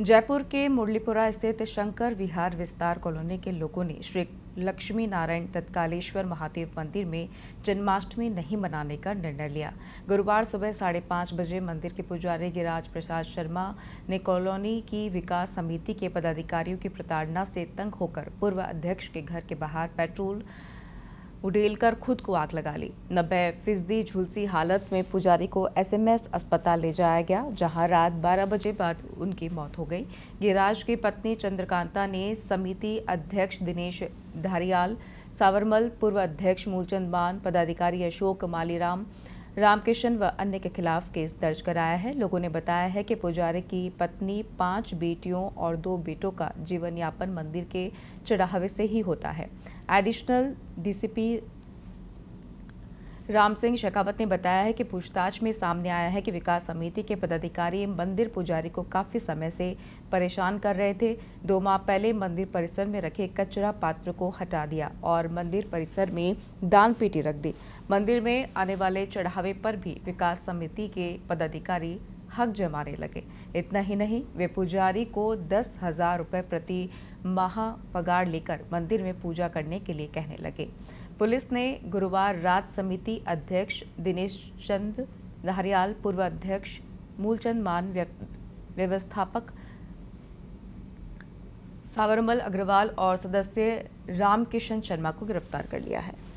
जयपुर के मुरलीपुरा स्थित शंकर विहार विस्तार कॉलोनी के लोगों ने श्री लक्ष्मी नारायण तत्कालेश्वर महादेव मंदिर में जन्माष्टमी नहीं मनाने का निर्णय लिया गुरुवार सुबह साढ़े पाँच बजे मंदिर के पुजारी गिरिराज प्रसाद शर्मा ने कॉलोनी की विकास समिति के पदाधिकारियों की प्रताड़ना से तंग होकर पूर्व अध्यक्ष के घर के बाहर पेट्रोल उडेलकर खुद को आग लगा ली नब्बे फीसदी झुलसी हालत में पुजारी को एसएमएस अस्पताल ले जाया गया जहां रात 12 बजे बाद उनकी मौत हो गई गिराज की पत्नी चंद्रकांता ने समिति अध्यक्ष दिनेश धारियाल सावरमल पूर्व अध्यक्ष मूलचंद मान पदाधिकारी अशोक मालीराम रामकिशन व अन्य के खिलाफ केस दर्ज कराया है लोगों ने बताया है कि पुजारी की पत्नी पांच बेटियों और दो बेटों का जीवन यापन मंदिर के चढ़ावे से ही होता है एडिशनल डीसीपी राम सिंह शेखावत ने बताया है कि पूछताछ में सामने आया है कि विकास समिति के पदाधिकारी मंदिर पुजारी को काफी समय से परेशान कर रहे थे दो माह पहले मंदिर परिसर में रखे कचरा पात्र को हटा दिया और मंदिर परिसर में दान पेटी रख दी मंदिर में आने वाले चढ़ावे पर भी विकास समिति के पदाधिकारी हक जमाने लगे इतना ही नहीं वे पुजारी को दस हजार रुपये प्रति माह पगार लेकर मंदिर में पूजा करने के लिए कहने लगे पुलिस ने गुरुवार रात समिति अध्यक्ष दिनेश चंद नहरियाल पूर्व अध्यक्ष मूलचंद मान व्यवस्थापक सावरमल अग्रवाल और सदस्य रामकिशन शर्मा को गिरफ्तार कर लिया है